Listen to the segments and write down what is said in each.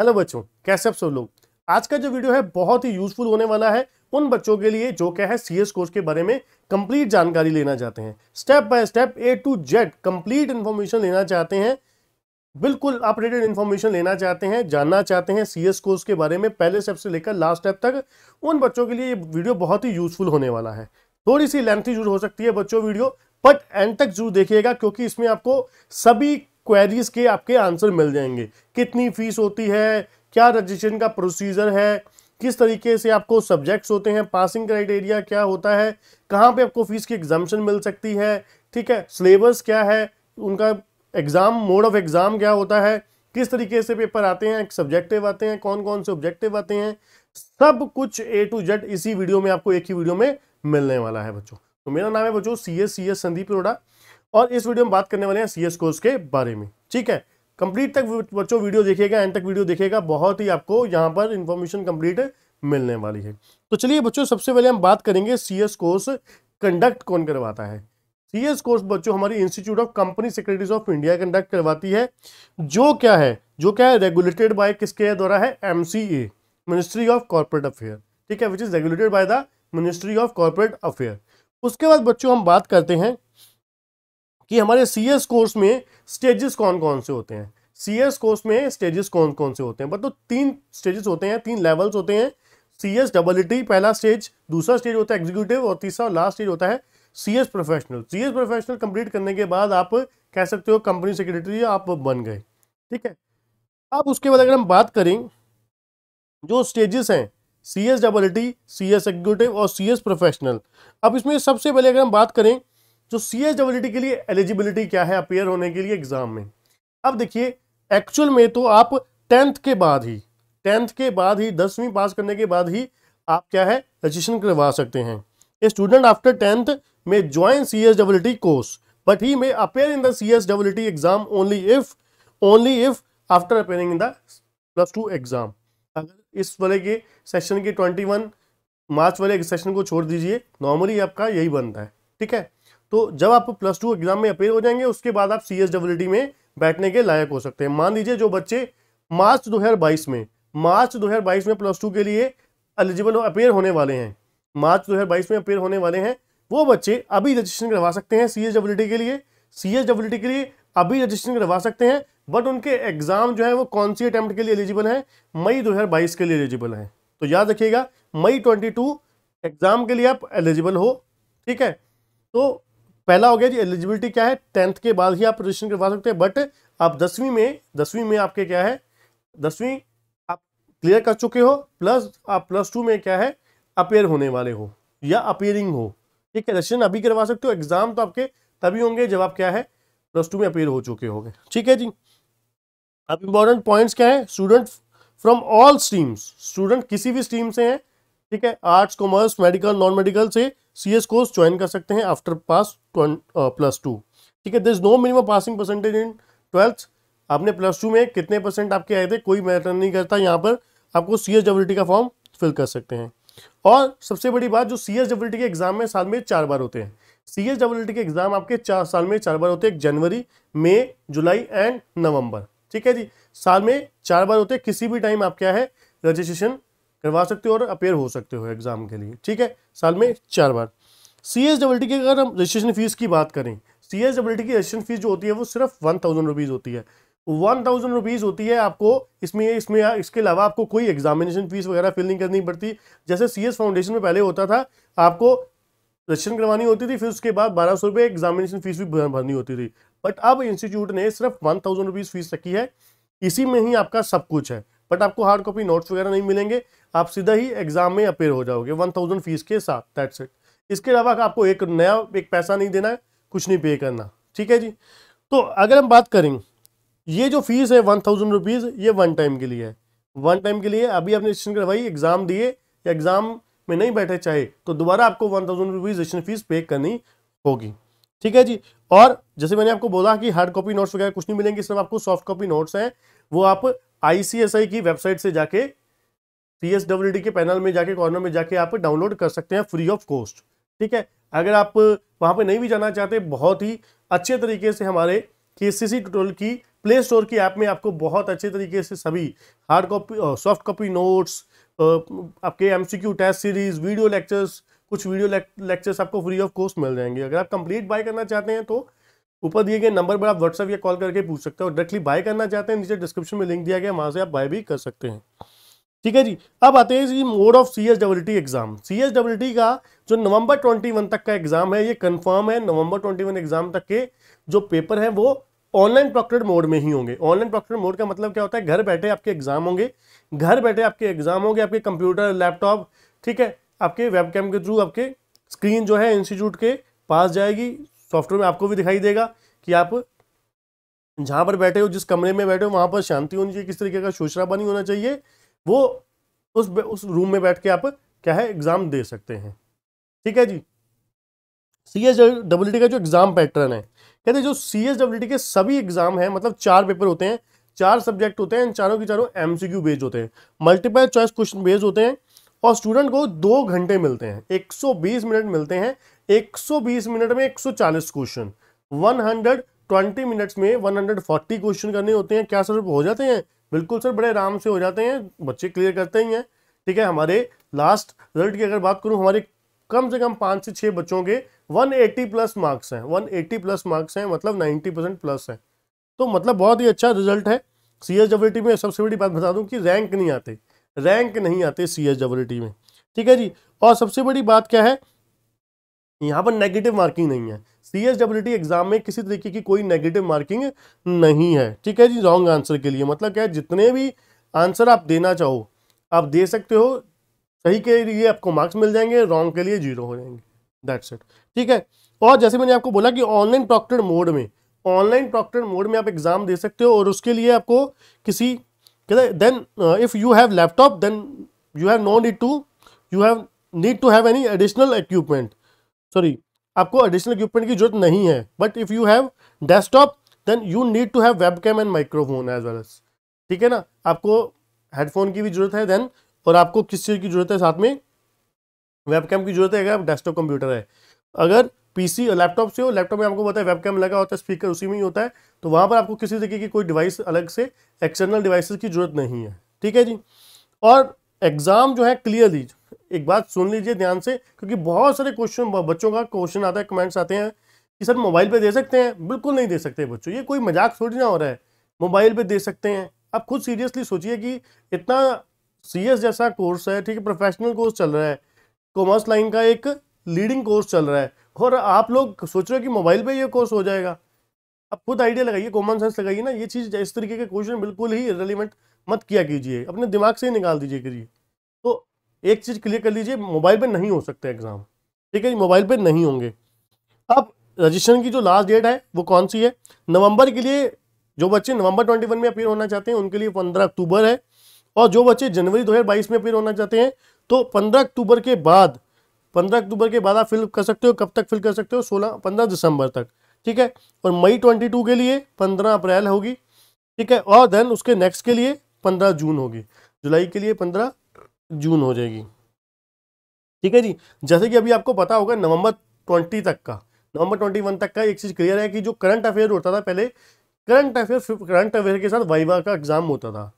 hello बच्चों कैसे आप सब लोग आज का जो वीडियो है बहुत ही यूजफुल होने वाला है उन बच्चों के लिए जो क्या है सीएस कोर्स के बारे में कंप्लीट जानकारी लेना चाहते हैं step by step A to Z complete information लेना चाहते हैं बिल्कुल अपडेटेड इन्फॉर्मेशन लेना चाहते हैं जानना चाहते हैं सी कोर्स के बारे में पहले स्टेप से लेकर लास्ट स्टेप तक उन बच्चों के लिए ये वीडियो बहुत ही यूजफुल होने वाला है थोड़ी सी लेंथी जरूर हो सकती है बच्चों वीडियो बट एंड तक जरूर देखिएगा क्योंकि इसमें आपको सभी क्वेरीज के आपके आंसर मिल जाएंगे कितनी फीस होती है क्या रजिस्ट्रेशन का प्रोसीजर है किस तरीके से आपको सब्जेक्ट्स होते हैं पासिंग क्राइटेरिया क्या होता है कहाँ पे आपको फीस की एग्जामेशन मिल सकती है ठीक है सिलेबस क्या है उनका एग्ज़ाम मोड ऑफ एग्ज़ाम क्या होता है किस तरीके से पेपर आते हैं सब्जेक्टिव आते हैं कौन कौन से ऑब्जेक्टिव आते हैं सब कुछ ए टू जेड इसी वीडियो में आपको एक ही वीडियो में मिलने वाला है बच्चों तो मेरा नाम है बच्चों C S C S Sandeep Rora और इस वीडियो में बात करने वाले हैं सी एस कोर्स के बारे में ठीक है कंप्लीट तक बच्चों वीडियो देखिएगा एंड तक वीडियो देखिएगा बहुत ही आपको यहाँ पर इन्फॉर्मेशन कंप्लीट मिलने वाली है तो चलिए बच्चों सबसे पहले हम बात करेंगे सी एस कोर्स कंडक्ट कौन करवाता है सी एस कोर्स बच्चों हमारी institute of company secretaries of India conduct करवाती है जो क्या है जो क्या है रेगुलेटेड बाय किसके द्वारा है um ministry of corporate affair ठीक है which is regulated by the ministry of corporate affair उसके बाद बच्चों हम बात करते हैं कि हमारे सी कोर्स में स्टेजेस कौन कौन से होते हैं सी कोर्स में स्टेजेस कौन कौन से होते हैं मतलब तो तीन स्टेजेस होते हैं तीन लेवल्स होते हैं सी एस डबल टी पहला स्टेज दूसरा स्टेज होता है एग्जीक्यूटिव और तीसरा और लास्ट स्टेज होता है C S professional C S professional complete करने के बाद आप कह सकते हो कंपनी सेक्रेटरी आप बन गए ठीक है अब उसके बाद अगर हम बात करें जो स्टेजेस हैं C S double T C S executive और सी एस प्रोफेशनल अब इसमें सबसे पहले अगर हम बात करें जो सी एच डब्ल्यू के लिए एलिजिबिलिटी क्या है अपेयर होने के लिए एग्ज़ाम में अब देखिए एक्चुअल में तो आप टेंथ के बाद ही टेंथ के बाद ही दसवीं पास करने के बाद ही आप क्या है रजिस्ट्रेशन करवा सकते हैं ए स्टूडेंट आफ्टर टेंथ में join C S W T course but he may appear in the C S W T exam only if only if after appearing in the plus two exam अगर इस वाले के session के twenty one मार्च वाले session को छोड़ दीजिए normally आपका यही बनता है ठीक है तो जब आप प्लस टू एग्जाम में अपेयर हो जाएंगे उसके बाद आप सी एस में बैठने के लायक हो सकते हैं मान लीजिए जो बच्चे मार्च बाईस में मार्च बाईस में प्लस टू के लिए एलिजिबल अपेयर होने वाले हैं मार्च बाईस में अपेयर होने वाले हैं वो बच्चे अभी रजिस्ट्रेशन करवा सकते हैं सी एस के लिए सी एस के लिए अभी रजिस्ट्रेशन करवा सकते हैं बट उनके एग्ज़ाम जो है वो कौन सी अटैम्प्ट के लिए एलिजिबल हैं मई 2022 के लिए एलिजिबल हैं तो याद रखिएगा मई 22 एग्ज़ाम के लिए आप एलिजिबल हो ठीक है तो पहला हो गया जी एलिजिबिलिटी क्या है टेंथ के बाद ही आप रजिस्ट्रेशन करवा सकते हैं बट आप दसवीं में दसवीं में आपके क्या है दसवीं आप क्लियर कर चुके हो प्लस आप प्लस टू में क्या है अपेयर होने वाले हो या अपेयरिंग हो ठीक है रजिस्ट्रेशन अभी करवा सकते हो एग्जाम तो आपके तभी होंगे जब आप क्या है प्लस टू में अपेयर हो चुके होंगे ठीक है जी अब इंपॉर्टेंट पॉइंट्स क्या है student from all streams student किसी भी स्ट्रीम से हैं ठीक है arts commerce medical non medical से सी एस कोर्स ज्वाइन कर सकते हैं आफ्टर पास प्लस टू ठीक है there is no minimum passing percentage in twelfth आपने प्लस टू में कितने परसेंट आपके आए थे कोई मैटर नहीं करता यहाँ पर आपको सी एस डब्ल्यू टी का फॉर्म फिल कर सकते हैं और सबसे बड़ी बात जो सी एस डब्ल्यू टी के एग्जाम में साल में चार बार होते हैं सी एस डब्ल्यू टी के एग्जाम आपके चार साल में चार बार होते हैं जनवरी मई जुलाई एंड नवंबर ठीक है जी साल में चार बार होते हैं किसी भी टाइम आप क्या है रजिस्ट्रेशन करवा सकते हो और अपेयर हो सकते हो एग्ज़ाम के लिए ठीक है साल में चार बार सी एस डबल टी की अगर हम रजिस्ट्रेशन फ़ीस की बात करें सी एस डबल टी की रजिस्ट्रेशन फ़ीस जो होती है वो सिर्फ वन थाउजेंड रुपीज़ होती है वन थाउजेंड रुपीज़ होती है आपको इसमें इसमें इसके अलावा आपको कोई एग्जामिनेशन फीस वगैरह फिल नहीं करनी पड़ती जैसे सी एस फाउंडेशन में पहले होता था आपको रजिस्ट्रेशन करवानी होती थी फिर उसके बाद बारह सौ रुपये एग्जामिनेशन फीस भी भरनी होती थी बट अब इंस्टीट्यूट ने सिर्फ वन थाउजेंड रुपीज़ फीस रखी है इसी में ही आपका सब कुछ है बट आपको हार्ड कॉपी नोट्स वगैरह नहीं मिलेंगे आप सीधा ही एग्जाम में अपेयर हो जाओगे वन थाउजेंड फीस के साथ दैट्स इट इसके अलावा आपको एक नया एक पैसा नहीं देना है कुछ नहीं पे करना ठीक है जी तो अगर हम बात करें ये जो फीस है वन थाउजेंड रुपीज़ ये वन टाइम के लिए है वन टाइम के लिए अभी आपने रजिस्ट्रेशन करवाई एग्ज़ाम दिए या एग्ज़ाम में नहीं बैठे चाहे तो दोबारा आपको one thousand rupees registration fees pay करनी होगी ठीक है जी और जैसे मैंने आपको बोला कि हार्ड कॉपी नोट्स वगैरह कुछ नहीं मिलेंगे सिर्फ आपको सॉफ्ट कॉपी नोट्स हैं वो आप आईसीएसआई की वेबसाइट से जाके पीएसडब्ल्यूडी के पैनल में जाके कॉर्नर में जाके आप डाउनलोड कर सकते हैं फ्री ऑफ कॉस्ट ठीक है अगर आप वहाँ पे नहीं भी जाना चाहते बहुत ही अच्छे तरीके से हमारे के सी सी ट्यूटोरियल की प्ले स्टोर की ऐप में आपको बहुत अच्छे तरीके से सभी hard copy soft copy notes आपके MCQ test series video lectures कुछ वीडियो लेक्चर्स आपको फ्री ऑफ कॉस्ट मिल जाएंगे अगर आप कंप्लीट बाय करना चाहते हैं तो ऊपर दिए गए नंबर पर आप व्हाट्सएप या कॉल करके पूछ सकते हो डायरेक्टली बाय करना चाहते हैं नीचे डिस्क्रिप्शन में लिंक दिया गया वहाँ से आप बाय भी कर सकते हैं ठीक है जी अब आते हैं जी mode of C S W T exam C S W T का जो नवंबर ट्वेंटी वन तक का एग्जाम है ये कंफर्म है नवंबर ट्वेंटी वन एग्जाम तक के जो पेपर है वो ऑनलाइन प्रॉक्टेड मोड में ही होंगे ऑनलाइन प्रॉक्टेड मोड का मतलब क्या होता है घर बैठे आपके एग्जाम होंगे घर बैठे आपके एग्जाम होंगे आपके कंप्यूटर लैपटॉप ठीक है आपके वेबकैम के थ्रू आपके स्क्रीन जो है इंस्टीट्यूट के पास जाएगी सॉफ्टवेयर में आपको भी दिखाई देगा कि आप जहाँ पर बैठे हो जिस कमरे में बैठे हो वहाँ पर शांति होनी चाहिए किस तरीके का शोशरा होना चाहिए वो उस उस रूम में बैठ के आप क्या है एग्ज़ाम दे सकते हैं ठीक है जी सी एस डब्ल्यू टी का जो एग्ज़ाम पैटर्न है कहते हैं जो सी एस डब्ल्यू टी के सभी एग्ज़ाम है मतलब चार पेपर होते हैं चार सब्जेक्ट होते हैं चारों के चारों एम सी क्यू बेस्ड होते हैं मल्टीपल चॉइस क्वेश्चन बेस्ड होते हैं और स्टूडेंट को दो घंटे मिलते हैं 120 मिनट मिलते हैं 120 मिनट में 140 क्वेश्चन 120 मिनट्स में 140 क्वेश्चन करने होते हैं क्या सर हो जाते हैं बिल्कुल सर बड़े आराम से हो जाते हैं बच्चे क्लियर करते ही हैं ठीक है हमारे लास्ट रिजल्ट की अगर बात करूँ हमारे कम से कम पाँच से छः बच्चों के वन प्लस मार्क्स हैं वन प्लस मार्क्स हैं मतलब नाइन्टी परसेंट प्लस हैं तो मतलब बहुत ही अच्छा रिजल्ट है सी एस डब्ल्यू टी में सबसे बड़ी बात बता दूं कि रैंक नहीं आते रैंक नहीं आते सी एस डब्ल्यू टी में ठीक है जी और सबसे बड़ी बात क्या है यहाँ पर नेगेटिव मार्किंग नहीं है C S W T exam में किसी तरीके की कोई नेगेटिव मार्किंग नहीं है ठीक है जी रॉन्ग आंसर के लिए मतलब क्या है जितने भी आंसर आप देना चाहो आप दे सकते हो सही के लिए आपको मार्क्स मिल जाएंगे रॉन्ग के लिए जीरो हो जाएंगे दैट्स इट ठीक है और जैसे मैंने आपको बोला कि ऑनलाइन प्रॉक्टर मोड में ऑनलाइन प्रॉक्टर मोड में आप एग्ज़ाम दे सकते हो और उसके लिए आपको किसी कहते then if you have laptop then you have no need to you have need to have any additional equipment sorry आपको एडिशनल इक्विपमेंट की जरूरत नहीं है but if you have desktop then you need to have web cam and microphone as well as ठीक है ना आपको headphone की भी जरूरत है देन और आपको किस चीज़ की जरूरत है साथ में वेबकैम की जरूरत है अगर आप डेस्कटॉप कंप्यूटर है अगर पीसी और लैपटॉप से हो लैपटॉप में आपको पता है वेबकैम लगा होता है स्पीकर उसी में ही होता है तो वहाँ पर आपको किसी तरीके की कोई डिवाइस अलग से एक्सटर्नल डिवाइसेस की जरूरत नहीं है ठीक है जी और एग्ज़ाम जो है क्लियरली एक बात सुन लीजिए ध्यान से क्योंकि बहुत सारे क्वेश्चन बच्चों का क्वेश्चन आता है कमेंट्स आते हैं कि सर मोबाइल पे दे सकते हैं बिल्कुल नहीं दे सकते बच्चों ये कोई मजाक थोड़ी ना हो रहा है मोबाइल पे दे सकते हैं आप खुद सीरियसली सोचिए कि इतना सीएस जैसा कोर्स है ठीक है प्रोफेशनल कोर्स चल रहा है कॉमर्स लाइन का एक लीडिंग कोर्स चल रहा है और आप लोग सोच रहे हो कि मोबाइल पर यह कोर्स हो जाएगा आप खुद आइडिया लगाइए कॉमन सेंस लगाइए ना ये चीज़ इस तरीके के क्वेश्चन बिल्कुल ही रेलिवेंट मत किया कीजिए अपने दिमाग से ही निकाल दीजिए करिए एक चीज़ क्लियर कर लीजिए मोबाइल पे नहीं हो सकते एग्ज़ाम ठीक है मोबाइल पे नहीं होंगे अब रजिस्ट्रेशन की जो लास्ट डेट है वो कौन सी है नवंबर के लिए जो बच्चे नवंबर 21 में अपीयर होना चाहते हैं उनके लिए 15 अक्टूबर है और जो बच्चे जनवरी 2022 में अपीयर होना चाहते हैं तो 15 अक्टूबर के बाद 15 अक्टूबर के बाद आप फिल कर सकते हो कब तक फिल कर सकते हो 16 15 दिसंबर तक ठीक है और मई 22 के लिए 15 अप्रैल होगी ठीक है और देन उसके नेक्स्ट के लिए 15 जून होगी जुलाई के लिए पंद्रह जून हो जाएगी ठीक है जी जैसे कि अभी आपको पता होगा नवंबर ट्वेंटी तक का नवंबर ट्वेंटी वन तक का एक चीज़ क्लियर है कि जो करंट अफेयर होता था पहले करंट अफेयर करंट अफेयर के साथ वाइवा का एग्जाम होता था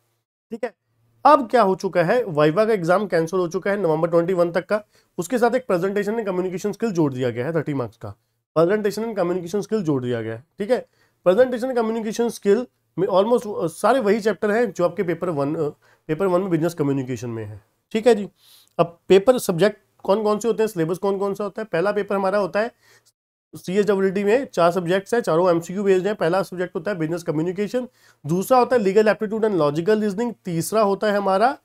ठीक है अब क्या हो चुका है वाइवा का एग्जाम कैंसिल हो चुका है नवंबर ट्वेंटी वन तक का उसके साथ एक प्रेजेंटेशन एंड कम्युनिकेशन स्किल जोड़ दिया गया है थर्टी मार्क्स का प्रेजेंटेशन एंड कम्युनिकेशन स्किल जोड़ दिया गया है ठीक है प्रेजेंटेशन कम्युनिकेशन स्किल में ऑलमोस्ट सारे वही चैप्टर हैं जो आपके पेपर वन पेपर वन में बिजनेस कम्युनिकेशन में है ठीक है जी अब पेपर सब्जेक्ट कौन कौन से होते हैं सिलेबस कौन कौन सा होता है पहला पेपर हमारा होता है सी एस डब्ल्यू में चार सब्जेक्ट्स हैं चारों एमसीक्यू बेस्ड हैं पहला सब्जेक्ट होता है बिजनेस कम्युनिकेशन दूसरा होता है legal aptitude and logical reasoning तीसरा होता है हमारा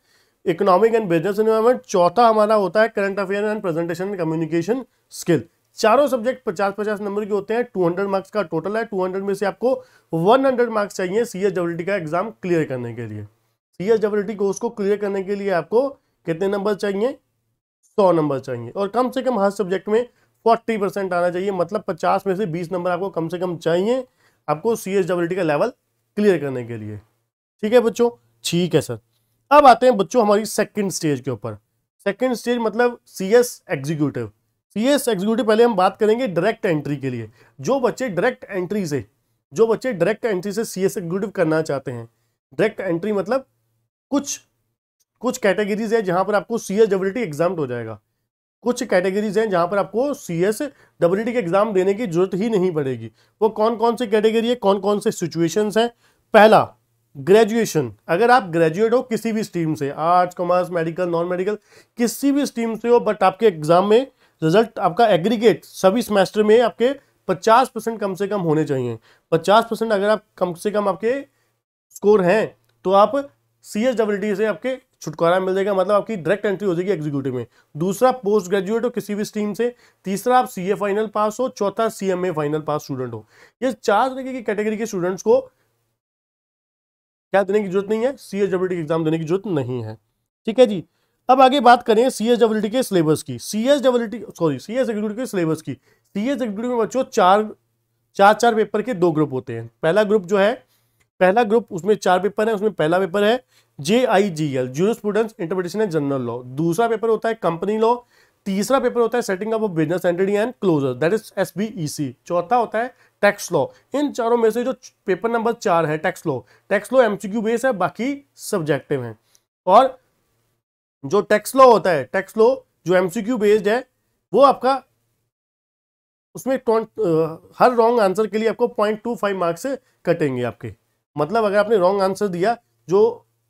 इकोनॉमिक एंड बिजनेस इन्वायरमेंट चौथा हमारा होता है current affair and presentation and communication skill चारों सब्जेक्ट पचास पचास नंबर के होते हैं टू हंड्रेड मार्क्स का टोटल है टू हंड्रेड में से आपको वन हंड्रेड मार्क्स चाहिए सी एस डब्ल्यू का एग्जाम क्लियर करने के लिए सी एस डब्ल्यू कोर्स को क्लियर करने के लिए आपको कितने नंबर चाहिए सौ नंबर चाहिए और कम से कम हर सब्जेक्ट में फोर्टी परसेंट आना चाहिए मतलब पचास में से बीस नंबर आपको कम से कम चाहिए आपको सी एस डब्ल्यू टी का लेवल क्लियर करने के लिए ठीक है बच्चों ठीक है सर अब आते हैं बच्चों हमारी सेकेंड स्टेज के ऊपर सेकंड स्टेज मतलब C S executive C S executive पहले हम बात करेंगे डायरेक्ट एंट्री के लिए जो बच्चे डायरेक्ट एंट्री से जो बच्चे डायरेक्ट एंट्री से सी एस एग्जीक्यूटिव करना चाहते हैं डायरेक्ट एंट्री मतलब कुछ कुछ कैटेगरीज है जहां पर आपको सी एस डब्ल्यू एग्जाम हो जाएगा कुछ कैटेगरीज हैं जहां पर आपको सी एस डब्ल्यू के एग्जाम देने की जरूरत ही नहीं पड़ेगी वो कौन कौन से कैटेगरी है कौन कौन से सिचुएशन है पहला ग्रेजुएशन अगर आप ग्रेजुएट हो किसी भी स्ट्रीम से arts commerce medical non medical किसी भी स्ट्रीम से हो बट आपके एग्जाम में रिजल्ट आपका एग्रीगेट सभी सेमेस्टर में आपके 50 परसेंट कम से कम होने चाहिए 50 परसेंट अगर आप कम से कम आपके स्कोर हैं तो आप सी एस डब्ल्यू टी से आपके छुटकारा मिल जाएगा मतलब आपकी डायरेक्ट एंट्री हो जाएगी एग्जीक्यूटिव में दूसरा पोस्ट ग्रेजुएट हो किसी भी स्ट्रीम से तीसरा आप सीए फाइनल पास हो चौथा सीएमए फाइनल पास स्टूडेंट हो ये चार तरीके की कैटेगरी के स्टूडेंट्स को क्या देने की जरूरत नहीं है सी एच की एग्जाम देने की जरूरत नहीं है ठीक है जी अब आगे बात करें सी एच डब्ल्यू के सिलेबस की C H W sorry C S executive के सिलेबस की सी एस एग्जीक्यूटिव में बच्चों चार चार चार पेपर के दो ग्रुप होते हैं पहला ग्रुप जो है पहला ग्रुप उसमें चार पेपर है उसमें पहला पेपर है J I G L jurisprudence interpretation and general law दूसरा पेपर होता है कंपनी लॉ तीसरा पेपर होता है setting up of business entity and closure that is S B E C चौथा होता है टैक्स लॉ इन चारों में से जो पेपर नंबर चार है tax law tax law MCQ base है बाकी सब्जेक्टिव है और जो टैक्स लॉ होता है टैक्स लॉ जो एमसीक्यू बेस्ड है वो आपका उसमें हर रॉन्ग आंसर के लिए आपको पॉइंट टू फाइव मार्क्स कटेंगे आपके मतलब अगर आपने रॉन्ग आंसर दिया जो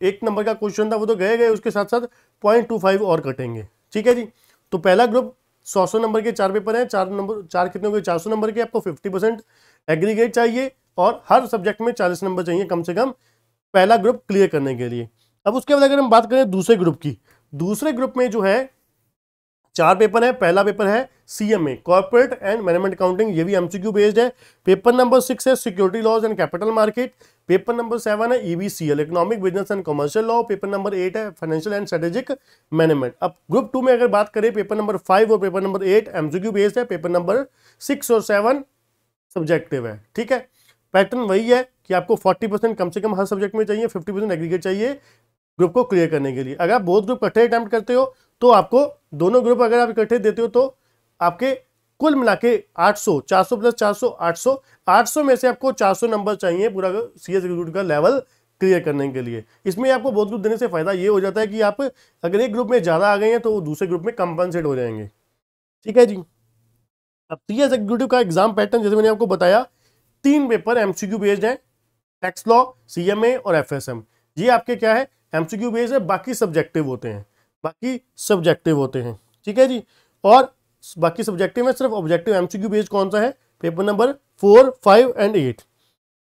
एक नंबर का क्वेश्चन था वो तो गए गए उसके साथ साथ पॉइंट टू फाइव और कटेंगे ठीक है जी तो पहला ग्रुप सौ सौ नंबर के चार पेपर हैं चार नंबर चार कितने हुए चार सौ नंबर के आपको फिफ्टी परसेंट एग्रीगेट चाहिए और हर सब्जेक्ट में चालीस नंबर चाहिए कम से कम पहला ग्रुप क्लियर करने के लिए अब उसके बाद अगर हम बात करें दूसरे ग्रुप की दूसरे ग्रुप में जो है चार पेपर है पहला पेपर है CMA corporate and management accounting ये भी एमसीक्यू बेस्ड है पेपर नंबर सिक्स है securities laws and capital market paper number seven है EBCL economic business and commercial law paper number eight है फाइनेंशियल एंड स्ट्रेटेजिक मैनेजमेंट अब group two में अगर बात करें पेपर नंबर फाइव और paper number eight MCQ based है paper number six और सेवन सब्जेक्टिव है ठीक है पैटर्न वही है कि आपको फोर्टी परसेंट कम से कम हर सब्जेक्ट में चाहिए फिफ्टी परसेंट एग्रीगेट चाहिए ग्रुप को क्लियर करने के लिए अगर आप बोथ ग्रुप इकट्ठे अटैम्प्ट करते हो तो आपको दोनों ग्रुप अगर आप इकट्ठे देते हो तो आपके कुल मिला के आठ सौ चार सौ प्लस चार सौ आठ सौ आठ सौ में से आपको चार सौ नंबर चाहिए पूरा सी एस ग्रुप का लेवल क्लियर करने के लिए इसमें आपको बहुत ग्रुप देने से फ़ायदा ये हो जाता है कि आप अगर एक ग्रुप में ज़्यादा आ गए हैं तो वो दूसरे ग्रुप में कंपनसेट हो जाएंगे ठीक है जी अब सी एस एग्जीक्यूटिव का एग्जाम पैटर्न जैसे मैंने आपको बताया तीन paper M C Q based हैं tax law C M A और एफ एस एम ये आपके क्या है एम सी क्यू बेस्ड है बाकी सब्जेक्टिव होते हैं बाकी सब्जेक्टिव होते हैं ठीक है जी और बाकी सब्जेक्टिव है सिर्फ ऑब्जेक्टिव एमसीक्यू बेस्ड कौन सा है paper number four five and eight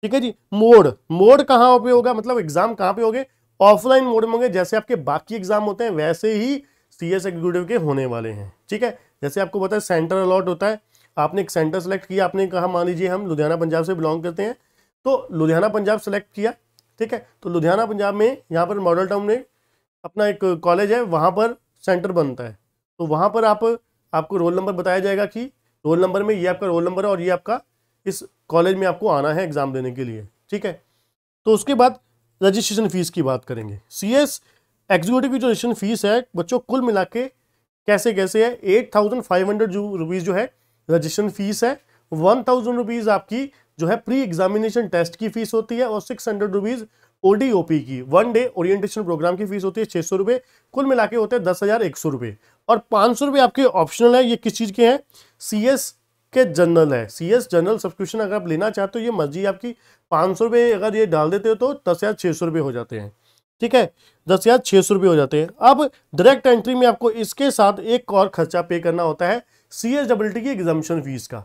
ठीक है जी मोड मोड कहाँ पे होगा मतलब एग्जाम कहाँ पे होंगे ऑफलाइन मोड में होंगे जैसे आपके बाकी एग्जाम होते हैं वैसे ही सी एस के होने वाले हैं ठीक है जैसे आपको पता है सेंटर अलॉट होता है आपने एक सेंटर सेलेक्ट किया आपने कहा मान लीजिए हम लुधियाना पंजाब से बिलोंग करते हैं तो लुधियाना पंजाब सेलेक्ट किया ठीक है तो लुधियाना पंजाब में यहाँ पर मॉडल टाउन में अपना एक कॉलेज है वहाँ पर सेंटर बनता है तो वहाँ पर आप आपको रोल नंबर बताया जाएगा कि रोल नंबर में ये आपका रोल नंबर है और ये आपका इस कॉलेज में आपको आना है एग्ज़ाम देने के लिए ठीक है तो उसके बाद रजिस्ट्रेशन फ़ीस की बात करेंगे सी एस एग्जीक्यूटिव की जो रजिस्ट्रेशन फ़ीस है बच्चों कुल मिला के कैसे कैसे है एट थाउजेंड फाइव हंड्रेड जो रुपीज़ जो है रजिस्ट्रेशन फ़ीस है वन थाउजेंड रुपीज़ आपकी जो है प्री एग्जामिनेशन टेस्ट की फ़ीस होती है और सिक्स हंड्रेड रुपीज़ ओडीओपी की वन डे ओरिएंटेशन प्रोग्राम की फीस होती है छह सौ कुल मिला के होते हैं दस हज़ार एक सौ रुपए और पाँच सौ रुपए आपके ऑप्शनल है ये किस चीज़ के हैं सी एस के जनरल है सी एस जनरल सब्सक्रिप्शन अगर आप लेना चाहते हो ये मर्जी आपकी पाँच सौ रुपए अगर ये डाल देते हो तो दस हज़ार छह सौ रुपए हो जाते हैं ठीक है दस हज़ार छह सौ रुपए हो जाते हैं अब डायरेक्ट एंट्री में आपको इसके साथ एक और खर्चा पे करना होता है सी एस डबल टी की एग्जामिशन फीस का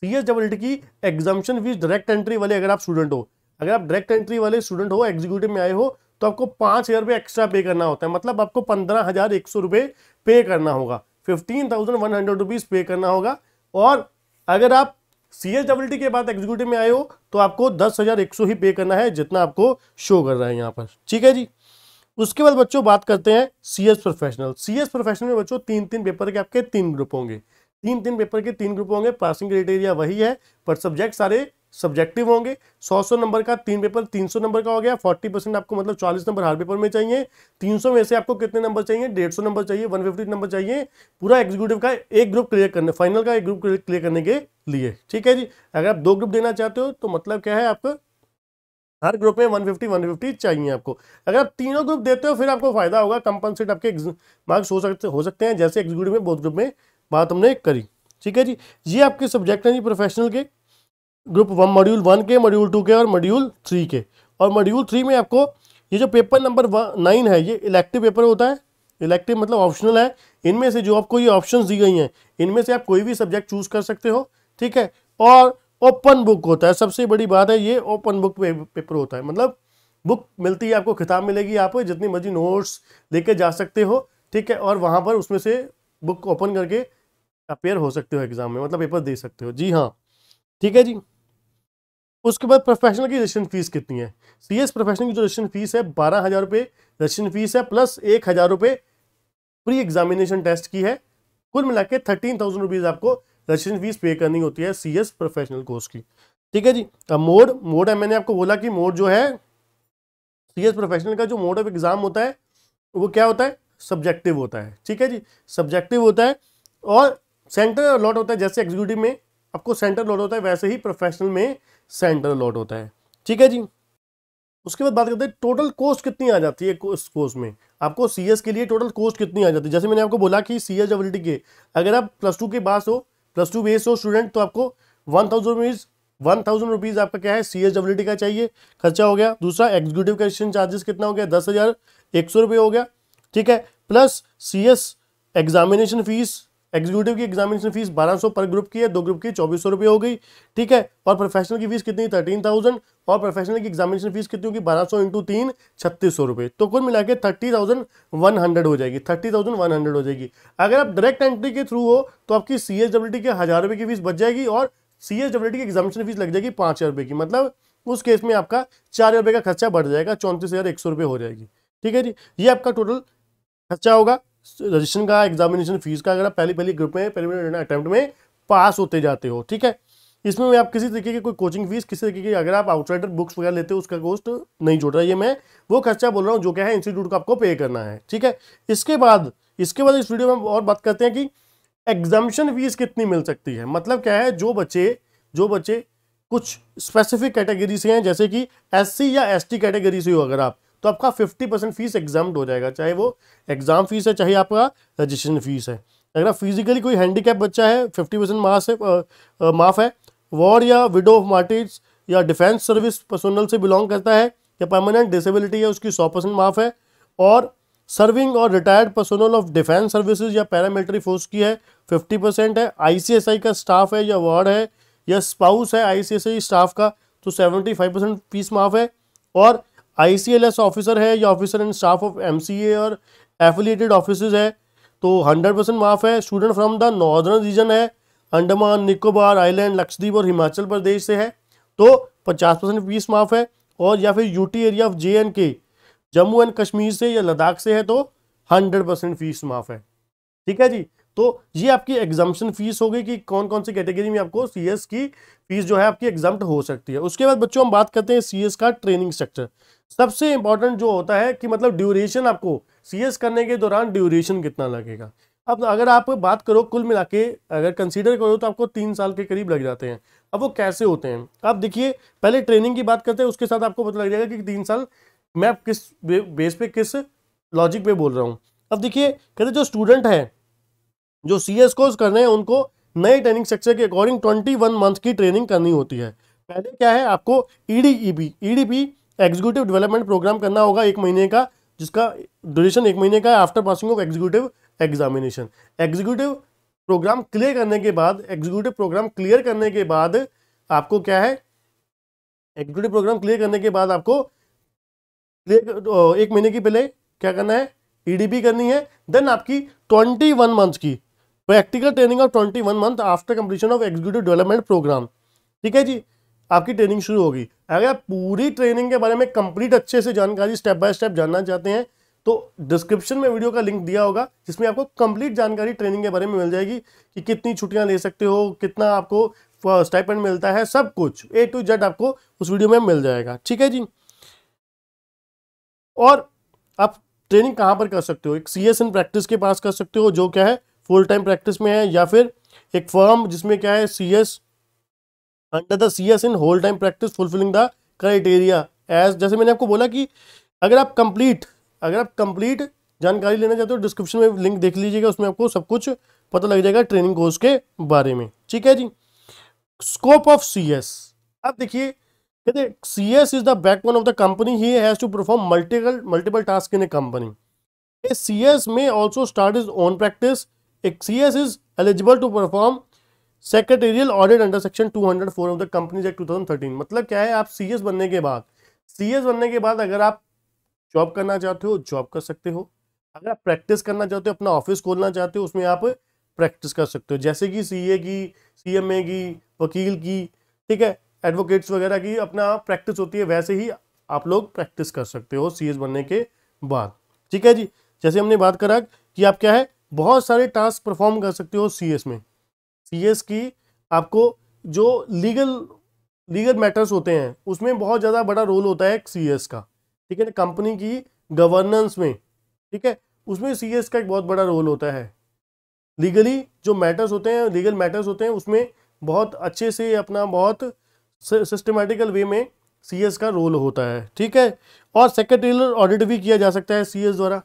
सी एस डबल टी की एग्जामिशन फीस डायरेक्ट एंट्री वाले अगर आप स्टूडेंट हो अगर आप डायरेक्ट एंट्री वाले स्टूडेंट हो एग्जीक्यूटिव में आए हो तो आपको पांच हज़ार रुपए एक्स्ट्रा पे करना होता है मतलब आपको पंद्रह हज़ार एक सौ रुपए पे करना होगा fifteen thousand one hundred rupees pay करना होगा और अगर आप सी एच डब्ल्यू टी के बाद एग्जीक्यूटिव में आए हो तो आपको दस हज़ार एक सौ ही पे करना है जितना आपको शो कर रहा है यहाँ पर ठीक है जी उसके बाद बच्चों बात करते हैं C S professional C S professional में बच्चों तीन तीन पेपर के आपके तीन ग्रुप होंगे तीन तीन पेपर के तीन ग्रुप होंगे पासिंग क्राइटेरिया वही है पर सब्जेक्ट सारे सब्जेक्टिव होंगे सौ सौ नंबर का तीन पेपर तीन सौ नंबर का हो गया फोर्टी परसेंट आपको मतलब चालीस नंबर हर पेपर में चाहिए तीन सौ में से आपको कितने नंबर चाहिए डेढ़ सौ नंबर चाहिए वन फिफ्टी नंबर चाहिए पूरा एग्जीक्यूटिव का एक ग्रुप क्लियर करने फाइनल का एक ग्रुप क्लियर करने के लिए ठीक है जी अगर आप दो ग्रुप देना चाहते हो तो मतलब क्या है आपको हर ग्रुप में 150 150 चाहिए आपको अगर आप तीनों ग्रुप देते हो फिर आपको फायदा होगा कंपनसेट आपके मार्क्स हो सकते हो सकते हैं जैसे एग्जीक्यूटिव में बोथ ग्रुप में बात हमने करी ठीक है जी ये आपके सब्जेक्ट हैं जी प्रोफेशनल के ग्रुप वन मॉड्यूल वन के मॉड्यूल टू के और मॉड्यूल थ्री के और मॉड्यूल थ्री में आपको ये जो पेपर नंबर नाइन है ये इलेक्टिव पेपर होता है इलेक्टिव मतलब ऑप्शनल है इनमें से जो आपको ये ऑप्शन दी गई हैं इनमें से आप कोई भी सब्जेक्ट चूज कर सकते हो ठीक है और ओपन बुक होता है सबसे बड़ी बात है ये ओपन बुक पेपर होता है मतलब बुक मिलती है आपको किताब मिलेगी आप जितनी मर्जी नोट्स लेके जा सकते हो ठीक है और वहाँ पर उसमें से बुक ओपन करके अपेयर हो सकते हो एग्ज़ाम में मतलब पेपर दे सकते हो जी हाँ ठीक है जी उसके बाद प्रोफेशनल की रजिस्ट्रेशन फीस कितनी है सी एस प्रोफेशनल की जो रजिस्ट्रेशन फीस है बारह हज़ार रुपये रजिस्ट्रेशन फीस है प्लस एक हज़ार रुपये प्री एग्जामिनेशन टेस्ट की है कुल मिला के थर्टीन थाउजेंड रुपीज़ आपको रजिस्ट्रेशन फीस पे करनी होती है सी एस प्रोफेशनल कोर्स की ठीक है जी अब मोड मोड है मैंने आपको बोला कि मोड जो है सी एस प्रोफेशनल का जो मोड ऑफ एग्ज़ाम होता है वो क्या होता है सब्जेक्टिव होता है ठीक है जी सब्जेक्टिव होता है और सेंटर अलॉट होता है जैसे एग्जीक्यूटिव में आपको सेंटर अलॉट होता है वैसे ही प्रोफेशनल में सेंटर अलॉट होता है ठीक है जी उसके बाद बात करते हैं टोटल कॉस्ट कितनी आ जाती है इस कोर्स में आपको सी के लिए टोटल कॉस्ट कितनी आ जाती है जैसे मैंने आपको बोला कि सी एस के अगर आप प्लस टू के पास हो प्लस टू बेस हो स्टूडेंट तो आपको one thousand one thousand rupees आपका क्या है सी एस का चाहिए खर्चा हो गया दूसरा एग्जीक्यूटिव कमीशन चार्जेस कितना हो गया दस हज़ार एक सौ रुपये हो गया ठीक है plus C S examination fees executive की एग्जामिनेशन फीस बारह सौ पर ग्रुप की है दो ग्रुप की चौबीस सौ रुपये हो गई ठीक है और प्रोफेशनल की फीस कितनी थर्टीन थाउजेंड और प्रोफेशनल की एग्जामिनेशन फीस कितनी होगी बारह सौ इंटू तीन छत्तीस सौ रुपये तो कुल मिला के थर्टी थाउजेंड वन हंड्रेड हो जाएगी थर्टी थाउजेंड वन हंड्रेड हो जाएगी अगर आप डायरेक्ट एंट्री के थ्रू हो तो आपकी सी एस डब्ल्यू टी के हज़ार रुपये की फीस बच जाएगी और सी एस डब्ल्यू टी की एग्जामिनेशन फीस लग जाएगी पाँच हज़ार रुपये की मतलब उस केस में आपका चार हज़ार रुपये का खर्चा बढ़ जाएगा चौंतीस हज़ार एक सौ रुपये हो जाएगी ठीक है जी ये आपका टोटल खर्चा होगा रजिस्ट्रेशन का एग्जामिनेशन फीस का अगर आप पहली पहली ग्रुप में पहले अटैम्प्ट में पास होते जाते हो ठीक है इसमें मैं आप किसी तरीके की कोई कोचिंग फीस किसी तरीके की अगर आप आउटसाइडर बुक्स वगैरह लेते हो उसका कॉस्ट नहीं जुड़ रहा है ये मैं वो खर्चा बोल रहा हूँ जो क्या है इंस्टीट्यूट का आपको पे करना है ठीक है इसके बाद इसके बाद इस वीडियो में और बात करते हैं कि एग्जामिशन फीस कितनी मिल सकती है मतलब क्या है जो बच्चे जो बच्चे कुछ स्पेसिफिक कैटेगरी से हैं जैसे कि एस या एस कैटेगरी से हो अगर आप तो आपका फिफ्टी परसेंट फीस एग्जाम हो जाएगा चाहे वो एग्ज़ाम फीस है चाहे आपका रजिस्ट्रेशन फीस है अगर आप फिजिकली कोई हैंडीकैप बच्चा है फिफ्टी परसेंट मास है माफ़ है वॉर या विडो मार्टिज या डिफेंस सर्विस पर्सनल से बिलोंग करता है या परमानेंट डिसेबिलिटी है उसकी सौ परसेंट माफ़ है और सर्विंग और retired personnel of defence services या पैरामिलिट्री फोर्स की है फिफ्टी परसेंट है आईसीएसआई का स्टाफ है या वार्ड है या स्पाउस है आईसीएसआई स्टाफ का तो सेवेंटी फाइव परसेंट फीस माफ़ है और आईसीएलएस ऑफिसर है या officer and staff of MCA और एफिलिएटेड ऑफिस है तो हंड्रेड परसेंट माफ़ है student from the northern region है अंडमान निकोबार आइलैंड लक्षद्वीप और हिमाचल प्रदेश से है तो पचास परसेंट फीस माफ़ है और या फिर UT area of J and K Jammu and Kashmir से या लद्दाख से है तो हंड्रेड परसेंट फीस माफ़ है ठीक है जी तो ये आपकी एग्जामेशन फीस होगी कि कौन कौन सी कैटेगरी में आपको सीएस की फीस जो है आपकी एग्जाम हो सकती है उसके बाद बच्चों हम बात करते हैं सीएस का ट्रेनिंग स्ट्रक्चर सबसे इंपॉर्टेंट जो होता है कि मतलब ड्यूरेशन आपको सीएस करने के दौरान ड्यूरेशन कितना लगेगा अब अगर आप बात करो कुल मिला के अगर कंसीडर करो तो आपको तीन साल के करीब लग जाते हैं अब वो कैसे होते हैं आप देखिए पहले ट्रेनिंग की बात करते हैं उसके साथ आपको पता लग जाएगा कि तीन साल मैं आप किस बेस पे किस लॉजिक पे बोल रहा हूँ अब देखिए कहते जो स्टूडेंट हैं जो सी एस कोर्स कर रहे हैं उनको नए ट्रेनिंग सेक्शन के अकॉर्डिंग ट्वेंटी वन मंथ की ट्रेनिंग करनी होती है पहले क्या है आपको E e D executive development programme करना होगा एक महीने का जिसका ड्यूरेशन एक महीने का है after passing of executive examination executive programme clear करने के बाद एग्जीक्यूटिव प्रोग्राम क्लियर करने के बाद आपको क्या है एग्जीक्यूटिव प्रोग्राम क्लियर करने के बाद आपको क्लियर एक महीने की पहले क्या करना है ईडीपी करनी है देन आपकी ट्वेंटी वन मंथ की practical training of twenty one month after completion of executive development programme ठीक है जी आपकी ट्रेनिंग शुरू होगी अगर आप पूरी ट्रेनिंग के बारे में कंप्लीट अच्छे से जानकारी स्टेप बाय स्टेप जानना चाहते हैं तो डिस्क्रिप्शन में वीडियो का लिंक दिया होगा जिसमें आपको कंप्लीट जानकारी ट्रेनिंग के बारे में मिल जाएगी कि कितनी छुट्टियां ले सकते हो कितना आपको स्टाइपेंड मिलता है सब कुछ ए टू जेड आपको उस वीडियो में मिल जाएगा ठीक है जी और आप ट्रेनिंग कहाँ पर कर सकते हो एक सी एस इन प्रैक्टिस के पास कर सकते हो जो क्या है फुल टाइम प्रैक्टिस में है या फिर एक फर्म जिसमें क्या है C S under the C S in whole time practice fulfilling the criteria as जैसे मैंने आपको बोला कि अगर आप कंप्लीट अगर आप कंप्लीट जानकारी लेना चाहते हो डिस्क्रिप्शन में लिंक देख लीजिएगा उसमें आपको सब कुछ पता लग जाएगा ट्रेनिंग कोर्स के बारे में ठीक है जी स्कोप ऑफ सी एस अब देखिए कहते C S is the backbone of the company he has to perform multiple multiple task in a company C S में also start is own practice C S is eligible to perform secretarial audit under section 204 of the companies act 2013 मतलब क्या है आप CS बनने के बाद CS बनने के बाद अगर आप जॉब करना चाहते हो जॉब कर सकते हो अगर आप प्रैक्टिस करना चाहते हो अपना ऑफिस खोलना चाहते हो उसमें आप प्रैक्टिस कर सकते हो जैसे कि सीए की सीएमए की वकील की ठीक है एडवोकेट्स वगैरह की अपना प्रैक्टिस होती है वैसे ही आप लोग प्रैक्टिस कर सकते हो सीएस बनने के बाद ठीक है जी जैसे हमने बात करा कि आप क्या है बहुत सारे टास्क परफॉर्म कर सकते हो सीएस में सीएस की आपको जो लीगल लीगल मैटर्स होते हैं उसमें बहुत ज़्यादा बड़ा रोल होता है सीएस का ठीक है ना कंपनी की गवर्नेंस में ठीक है उसमें सीएस का एक बहुत बड़ा रोल होता है लीगली जो मैटर्स होते हैं लीगल मैटर्स होते हैं उसमें बहुत अच्छे से अपना बहुत सिस्टमेटिकल वे में सी का रोल होता है ठीक है और सेक्रेटेरियल ऑडिट भी किया जा सकता है सी द्वारा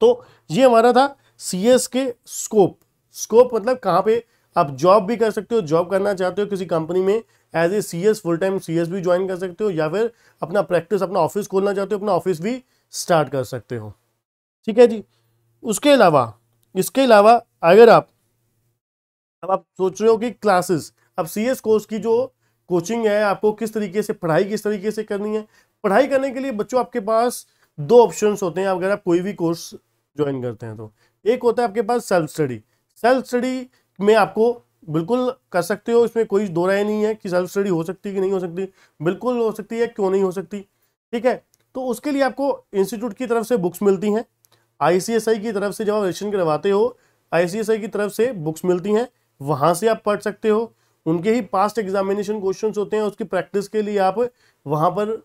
तो ये हमारा था सी के स्कोप स्कोप मतलब कहाँ पे आप जॉब भी कर सकते हो जॉब करना चाहते हो किसी कंपनी में as a C S full time C S भी ज्वाइन कर सकते हो या फिर अपना प्रैक्टिस अपना ऑफिस खोलना चाहते हो अपना ऑफिस भी स्टार्ट कर सकते हो ठीक है जी उसके अलावा इसके अलावा अगर आप अब आप सोच रहे हो कि क्लासेस अब सी एस कोर्स की जो कोचिंग है आपको किस तरीके से पढ़ाई किस तरीके से करनी है पढ़ाई करने के लिए बच्चों आपके पास दो ऑप्शंस होते हैं अगर आप कोई भी कोर्स ज्वाइन करते हैं तो एक होता है आपके पास सेल्फ स्टडी सेल्फ स्टडी में आपको बिल्कुल कर सकते हो इसमें कोई दो राय नहीं है कि सेल्फ स्टडी हो सकती है कि नहीं हो सकती बिल्कुल हो सकती है क्यों नहीं हो सकती ठीक है तो उसके लिए आपको इंस्टीट्यूट की तरफ से बुक्स मिलती हैं आईसीएसआई की तरफ से जब आप रजिस्ट्रेशन करवाते हो आईसीएसआई की तरफ से बुक्स मिलती हैं वहाँ से आप पढ़ सकते हो उनके ही पास्ट एग्जामिनेशन क्वेश्चन होते हैं उसकी प्रैक्टिस के लिए आप वहाँ पर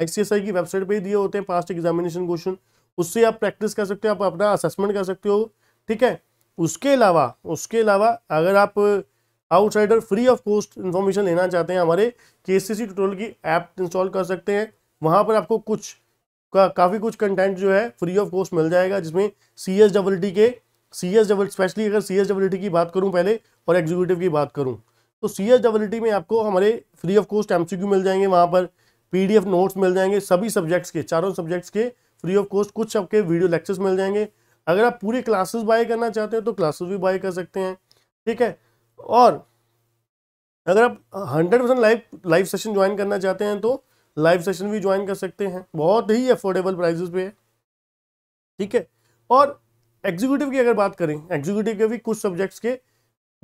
आई की वेबसाइट पर ही दिए होते हैं पास्ट एग्जामिनेशन क्वेश्चन उससे आप प्रैक्टिस कर सकते हो आप अपना असेसमेंट कर सकते हो ठीक है उसके अलावा उसके अलावा अगर आप outsider free of cost information लेना चाहते हैं हमारे के सी सी की ऐप इंस्टॉल कर सकते हैं वहाँ पर आपको कुछ का काफ़ी कुछ कंटेंट जो है फ्री ऑफ कॉस्ट मिल जाएगा जिसमें सी एस डबल टी के सी एस डबल स्पेशली अगर सी एस डबल टी की बात करूँ पहले और एग्जीक्यूटिव की बात करूँ तो सी एस डबल टी में आपको हमारे free of cost M C Q मिल जाएंगे वहाँ पर पी डी एफ नोट्स मिल जाएंगे सभी सब्जेक्ट्स के चारों सब्जेक्ट्स के फ्री ऑफ कॉस्ट कुछ आपके वीडियो लेक्चर्स मिल जाएंगे अगर आप पूरी क्लासेस बाय करना चाहते हैं तो क्लासेस भी बाय कर सकते हैं ठीक है और अगर आप hundred percent live live session join करना चाहते हैं तो लाइव सेशन भी ज्वाइन कर सकते हैं बहुत ही अफोर्डेबल प्राइजेस पे है ठीक है और एग्जीक्यूटिव की अगर बात करें एग्जीक्यूटिव के भी कुछ सब्जेक्ट्स के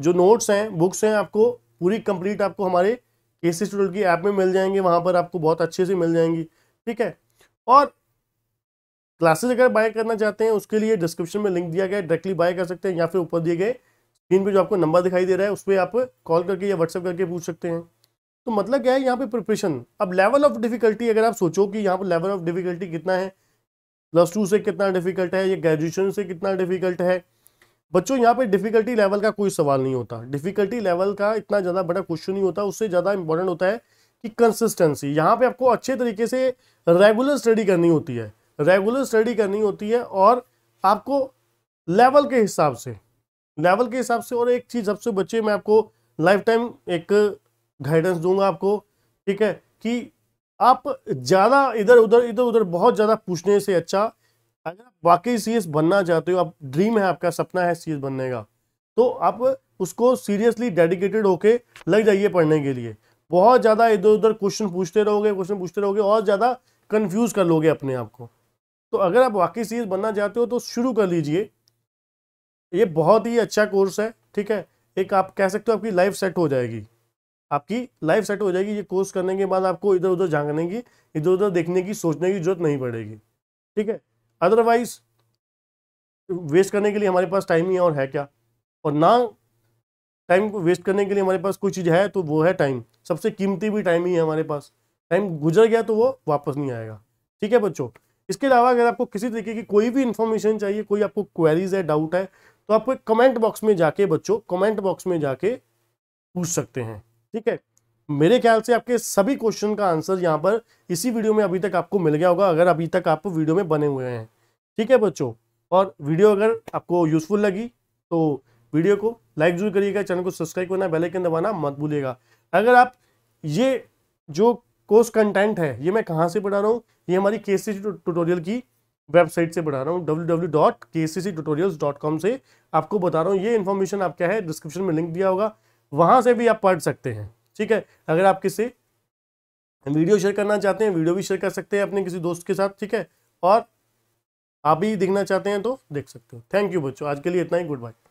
जो नोट्स हैं बुक्स हैं आपको पूरी कंप्लीट आपको हमारे केसी स्टूडेंट की ऐप में मिल जाएंगे वहाँ पर आपको बहुत अच्छे से मिल जाएंगी ठीक है और क्लासेस अगर बाय करना चाहते हैं उसके लिए डिस्क्रिप्शन में लिंक दिया गया है डायरेक्टली बाय कर सकते हैं या फिर ऊपर दिए गए स्क्रीन पे जो आपको नंबर दिखाई दे रहा है उस पर आप कॉल करके या व्हाट्सअप करके पूछ सकते हैं तो मतलब क्या है यहाँ पे प्रिपरेशन अब लेवल ऑफ डिफिकल्टी अगर आप सोचो कि यहाँ पर लेवल ऑफ डिफिकल्टी कितना है प्लस टू से कितना डिफिकल्ट है या ग्रेजुएशन से कितना डिफिकल्ट है बच्चों यहाँ पे डिफिकल्टी लेवल का कोई सवाल नहीं होता डिफिकल्टी लेवल का इतना ज़्यादा बड़ा क्वेश्चन नहीं होता उससे ज़्यादा इंपॉर्टेंट होता है कि कंसिस्टेंसी यहाँ पे आपको अच्छे तरीके से रेगुलर स्टडी करनी होती है रेगुलर स्टडी करनी होती है और आपको लेवल के हिसाब से लेवल के हिसाब से और एक चीज़ सबसे बच्चे मैं आपको लाइफ टाइम एक गाइडेंस दूंगा आपको ठीक है कि आप ज़्यादा इधर उधर इधर उधर बहुत ज़्यादा पूछने से अच्छा अगर आप वाकई सी बनना चाहते हो आप ड्रीम है आपका सपना है सी बनने का तो आप उसको सीरियसली डेडिकेटेड होके लग जाइए पढ़ने के लिए बहुत ज़्यादा इधर उधर क्वेश्चन पूछते रहोगे क्वेश्चन पूछते रहोगे और ज़्यादा कन्फ्यूज़ कर लोगे अपने आप को तो अगर आप वाकई सीरियस बनना चाहते हो तो शुरू कर लीजिए ये बहुत ही अच्छा कोर्स है ठीक है एक आप कह सकते हो आपकी लाइफ सेट हो जाएगी आपकी लाइफ सेट हो जाएगी ये कोर्स करने के बाद आपको इधर उधर झांकने की इधर उधर देखने की सोचने की जरूरत नहीं पड़ेगी ठीक है अदरवाइज वेस्ट करने के लिए हमारे पास टाइम ही और है क्या और ना टाइम को वेस्ट करने के लिए हमारे पास कोई चीज़ है तो वो है टाइम सबसे कीमती भी टाइम ही है हमारे पास टाइम गुजर गया तो वो वापस नहीं आएगा ठीक है बच्चों इसके अलावा अगर आपको किसी तरीके की कोई भी इन्फॉर्मेशन चाहिए कोई आपको क्वेरीज है डाउट है तो आपको एक कमेंट बॉक्स में जाके बच्चों कमेंट बॉक्स में जाके पूछ सकते हैं ठीक है मेरे ख्याल से आपके सभी क्वेश्चन का आंसर यहाँ पर इसी वीडियो में अभी तक आपको मिल गया होगा अगर अभी तक आप वीडियो में बने हुए हैं ठीक है बच्चों और वीडियो अगर आपको यूज़फुल लगी तो वीडियो को लाइक जरूर करिएगा चैनल को सब्सक्राइब करना बेलाइकन दबाना मत भूलिएगा अगर आप ये जो कोर्स कंटेंट है ये मैं कहाँ से पढ़ा रहा हूँ ये हमारी के सी ट्यूटोरियल की वेबसाइट से पढ़ा रहा हूँ डब्ल्यू से आपको बता रहा हूँ ये इन्फॉर्मेशन आप क्या है डिस्क्रिप्शन में लिंक दिया होगा वहाँ से भी आप पढ़ सकते हैं ठीक है अगर आप किसी वीडियो शेयर करना चाहते हैं वीडियो भी शेयर कर सकते हैं अपने किसी दोस्त के साथ ठीक है और आप भी देखना चाहते हैं तो देख सकते हो थैंक यू बच्चों आज के लिए इतना ही गुड बाय